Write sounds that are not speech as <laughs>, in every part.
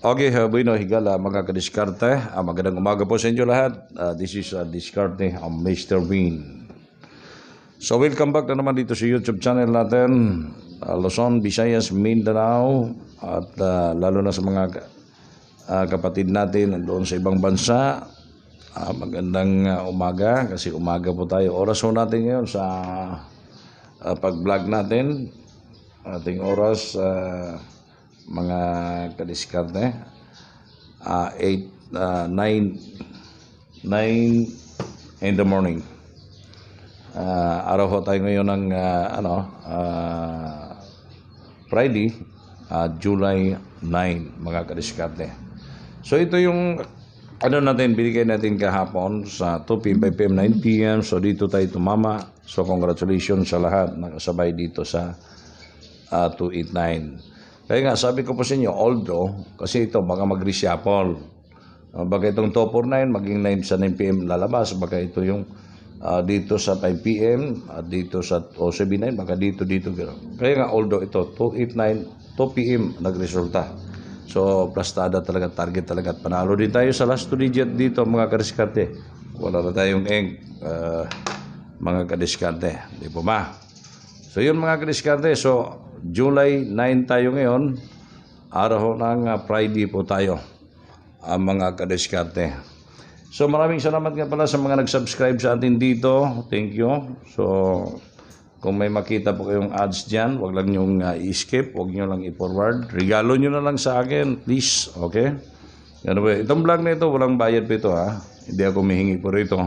Okay, uh, bueno, higala mga kadiskarte. Uh, magandang umaga po sa inyo lahat. Uh, this is uh, Diskarte ang um, Mr. Bean. So welcome back na naman dito sa YouTube channel natin. Uh, Luzon, Visayas, Mindanao at uh, lalo na sa mga uh, kapatid natin doon sa ibang bansa. Uh, magandang uh, umaga kasi umaga po tayo. Oras po natin ngayon sa uh, pag-vlog natin. Ating oras... Uh, mga kadiskarte. Uh, 8, uh, 9, 9 in the morning. Uh, araw ho tayo ngayon ng uh, ano, uh, Friday, uh, July 9, mga kadiskarte. So ito yung ano natin, binigay natin kahapon sa 2pm, 5pm, 9pm. So dito tayo tumama. So congratulations sa lahat na kasabay dito sa uh, 289. Kaya nga, sabi ko po sa inyo, although, kasi ito, baka mag-reshuffle. Uh, baka itong top 9, maging 9 sa 9 p.m. lalabas. Baka ito yung uh, dito sa 5 p.m. at uh, dito sa o baka dito, dito. Gano. Kaya nga, although ito, 289, 2 p.m. nagresulta. So, plastada talaga, target talaga. At panalo din tayo sa last 2 digit dito, mga kadiskarte. Wala na tayong eng, uh, ah, mga kadiskarte. Di po ma. So, yun mga kadiskarte. So, July 9 tayo ngayon. Araw ng Friday po tayo. Ang mga kadiskarte. So maraming salamat nga pala sa mga nag-subscribe sa atin dito. Thank you. So kung may makita po kayong ads dyan, wag lang yung uh, ah, i-skip, Huwag nyo lang i-forward. Regalo nyo na lang sa akin, please. Okay? Ano ba? Itong vlog na ito, walang bayad po ito ha. Hindi ako mihingi po rito.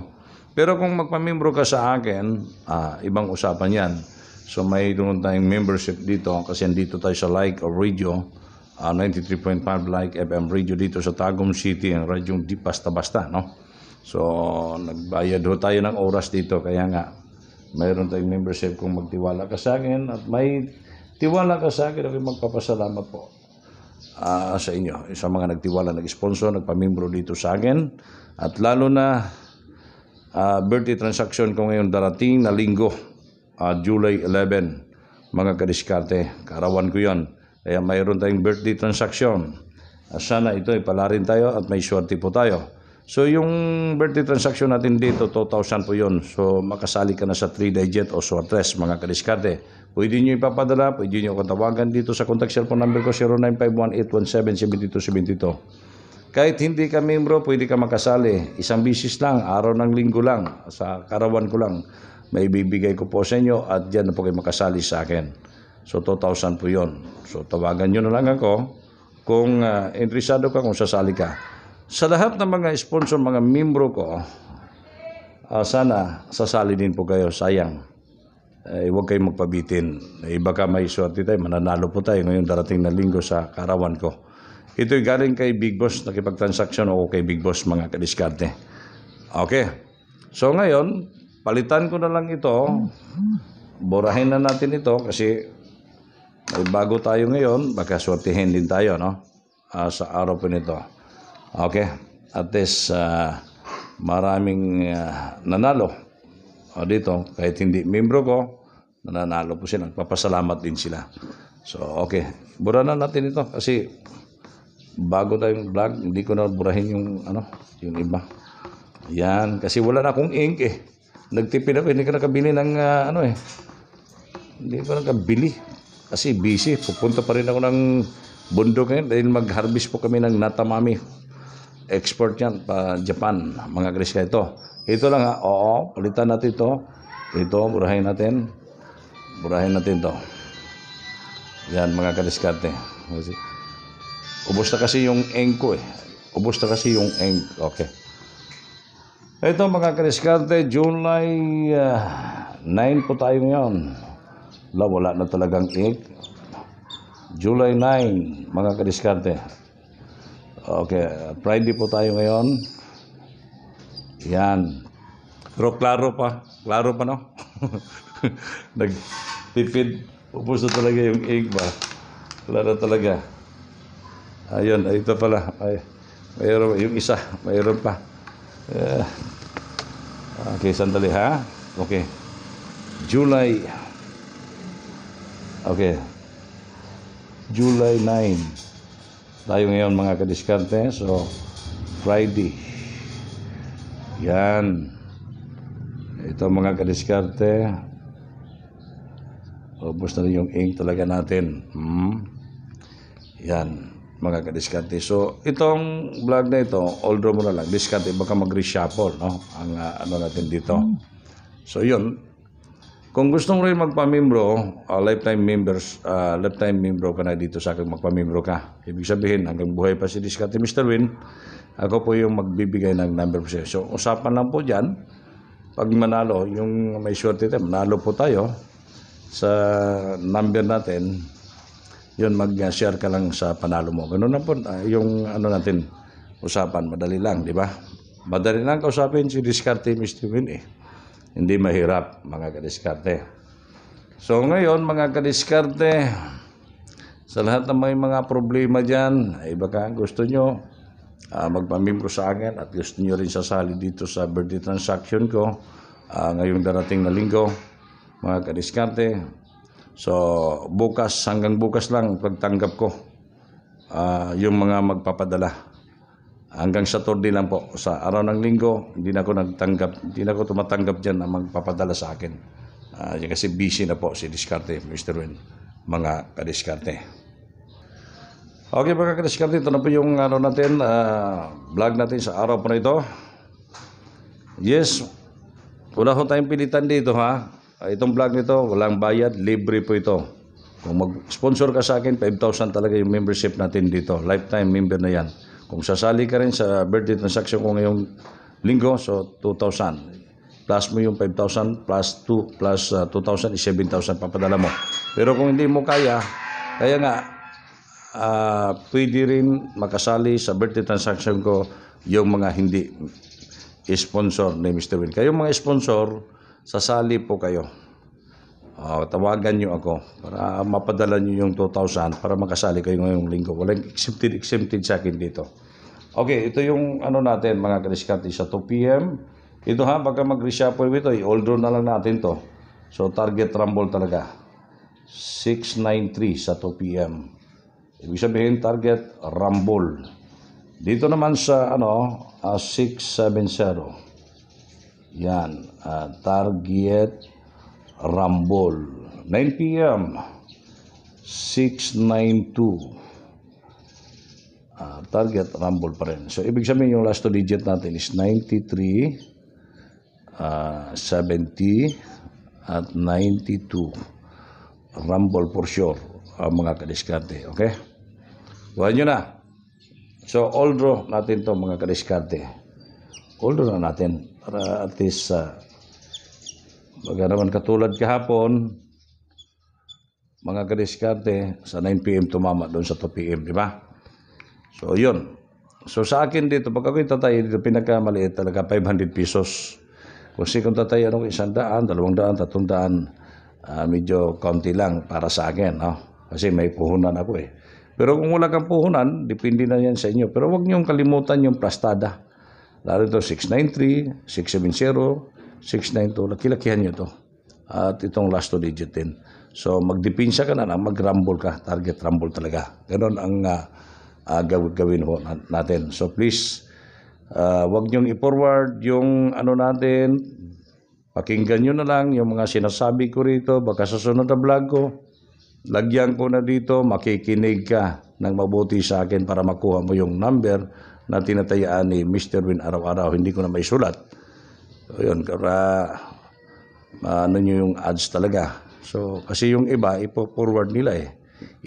Pero kung magpamembro ka sa akin, uh, ibang usapan yan. So mayroon tayong membership dito kasi dito tayo sa like radio uh, ah, 93.5 like FM radio dito sa Tagum City ang radyong di basta-basta no. So nagbayad ho tayo ng oras dito kaya nga mayroon tayong membership kung magtiwala ka sa akin at may tiwala ka sa akin ako magpapasalamat po uh, sa inyo sa mga nagtiwala nag-sponsor nagpamembro dito sa akin at lalo na uh, birthday transaction ko ngayon darating na linggo uh, July 11, mga kadiskarte. Karawan ko yon. Kaya mayroon tayong birthday transaction. Ah, sana ito ipala tayo at may swerte po tayo. So yung birthday transaction natin dito, 2,000 po yon So makasali ka na sa 3 digit o sortres, mga kadiskarte. Pwede nyo ipapadala, pwede nyo akong tawagan dito sa contact cellphone number ko 0951 7272 Kahit hindi ka membro, pwede ka makasali. Isang bisis lang, araw ng linggo lang, sa karawan ko lang maibibigay ko po sa inyo at diyan na po kayo makasali sa akin. So 2,000 po yon. So tawagan nyo na lang ako kung uh, interesado ka, kung sasali ka. Sa lahat ng mga sponsor, mga membro ko, uh, sana sasali din po kayo. Sayang. Eh, huwag kayong magpabitin. Eh, baka may swerte tayo, mananalo po tayo ngayon darating na linggo sa karawan ko. Ito'y galing kay Big Boss, nakipagtransaksyon o kay Big Boss mga kadiskarte. Okay. So ngayon, Palitan ko na lang ito. Burahin na natin ito kasi ay bago tayo ngayon, baka swertihin din tayo no? Uh, sa araw po nito. Okay. At least uh, maraming uh, nanalo uh, dito. Kahit hindi membro ko, nananalo po sila. nagpapasalamat din sila. So, okay. burahin na natin ito kasi bago tayong vlog, hindi ko na burahin yung ano, yung iba. Yan, kasi wala na akong ink eh. Nagtipid ako, hindi ka nakabili ng uh, ano eh. Hindi ko nakabili. Kasi busy. Pupunta pa rin ako ng bundok ngayon dahil mag-harvest po kami ng natamami. Export yan pa Japan, mga grisya ito. Ito lang ha. Ah, oo, palitan natin ito. Ito, burahin natin. Burahin natin ito. Yan, mga kadiskarte. Ubus na kasi yung engko eh. Ubus na kasi yung engko. Okay. Ito mga kariskarte, July uh, ah, 9 po tayo ngayon. La, wala na talagang 8. July 9, mga kadiskarte. Okay, Friday po tayo ngayon. Yan. Pero klaro pa. Klaro pa, no? <laughs> Nag-pipid. Nagtipid. Pupuso talaga yung egg ba? Klaro talaga. Ayun, ito pala. Ay, mayroon, yung isa. Mayroon pa. Eh, okay, sandali ha. Ya. Okay. July. Okay. July 9 tayo ngayon mga kadiskante so Friday yan ito mga kadiskarte Ubus na rin yung ink talaga natin hmm. yan mga kadiskarte. So, itong vlog na ito, although muna lang, diskarte, baka mag-reshuffle, no? Ang uh, ano natin dito. Hmm. So, yun. Kung gusto mo rin magpamimbro, uh, ah, lifetime members, uh, lifetime member ka na dito sa akin, magpamimbro ka. Ibig sabihin, hanggang buhay pa si diskarte Mr. Win, ako po yung magbibigay ng number po sa'yo. So, usapan lang po dyan. Pag manalo, yung may swerte tayo, manalo po tayo sa number natin yun mag-share ka lang sa panalo mo. Ganun na po uh, yung ano natin usapan, madali lang, di ba? Madali lang kausapin si Diskarte Mistiwin eh. Hindi mahirap mga kadiskarte. So ngayon mga kadiskarte, sa lahat ng may mga problema dyan, ay baka gusto nyo uh, ah, magpamimpo sa akin at gusto nyo rin sasali dito sa birthday transaction ko uh, ngayong darating na linggo. Mga kadiskarte, So, bukas, hanggang bukas lang pagtanggap ko uh, yung mga magpapadala. Hanggang Saturday lang po. Sa araw ng linggo, hindi na ako nagtanggap, hindi na ako tumatanggap dyan na magpapadala sa akin. Uh, kasi busy na po si Diskarte, Mr. Win, mga ka kadiskarte. Okay mga kadiskarte, ito na po yung ano natin, uh, vlog natin sa araw po na ito. Yes, wala ho tayong pilitan dito ha. Ah, itong vlog nito, walang bayad, libre po ito. Kung mag-sponsor ka sa akin, 5,000 talaga yung membership natin dito. Lifetime member na yan. Kung sasali ka rin sa birthday transaction ko ngayong linggo, so 2,000. Plus mo yung 5,000 plus 2 plus uh, ah, 2,000 is 7,000 papadala mo. Pero kung hindi mo kaya, kaya nga, uh, pwede rin makasali sa birthday transaction ko yung mga hindi sponsor ni Mr. Win. Kayong mga sponsor, sasali po kayo. Uh, tawagan nyo ako para mapadala nyo yung 2,000 para makasali kayo ngayong linggo. Walang exempted, exempted sa akin dito. Okay, ito yung ano natin mga kadiskarte sa 2 p.m. Ito ha, baka mag-reshuffle ito, i-all draw na lang natin to. So target rumble talaga. 693 sa 2 p.m. Ibig sabihin target rumble. Dito naman sa ano, uh, ah, 670. Yan, uh, Target Rambol. 9 p.m. 692. Uh, target Rambol pa rin. So, ibig sabihin yung last two digit natin is 93, uh, 70, at 92. Rambol for sure uh, mga kadiskarte. Okay? Buhan nyo na. So, all draw natin to mga kadiskarte older na natin para at least uh, baga naman katulad kahapon mga kadiskarte sa 9pm tumama doon sa 2pm di ba so yun so sa akin dito pag ako'y tatay dito pinakamaliit talaga 500 pesos kung si kung tatay ano isang daan dalawang daan tatlong daan uh, medyo konti lang para sa akin no? kasi may puhunan ako eh pero kung wala kang puhunan, depende na yan sa inyo. Pero wag niyong kalimutan yung plastada. Narito 693, 670, 692. Nakilakihan nyo ito. At itong last two digit din. So magdepensa ka na lang, mag-rumble ka. Target rumble talaga. Ganon ang uh, ah, uh, ah, gawin ho natin. So please, uh, wag niyong i-forward yung ano natin. Pakinggan nyo na lang yung mga sinasabi ko rito. Baka sa sunod na vlog ko, lagyan ko na dito, makikinig ka ng mabuti sa akin para makuha mo yung number na tinatayaan ni Mr. Win araw-araw. Hindi ko na may sulat. So, yun, kaya ano nyo yung ads talaga. So, kasi yung iba, ipo-forward nila eh.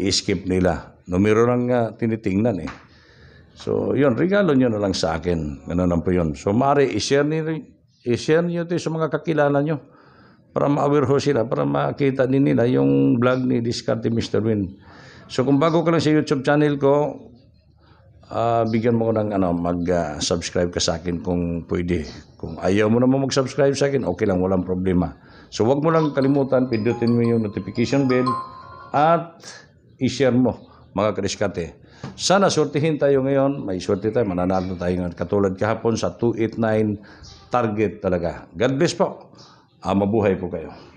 I-skip nila. Numero lang uh, tinitingnan eh. So, yun, regalo nyo na lang sa akin. Ganun lang po yun. So, mari, share nyo, ishare nyo ito sa mga kakilala nyo para ma-aware ho sila, para makita din nila yung vlog ni Discarte Mr. Win. So kung bago ka lang sa YouTube channel ko, uh, bigyan mo ko ng ano, mag-subscribe ah, uh, ka sa akin kung pwede. Kung ayaw mo naman mag-subscribe sa akin, okay lang, walang problema. So wag mo lang kalimutan, pindutin mo yung notification bell at i-share mo mga kadiskate. Sana sortihin tayo ngayon, may sorti tayo, mananalo tayo ngayon. Katulad kahapon sa 289 target talaga. God bless po. Ah, mabuhay po kayo.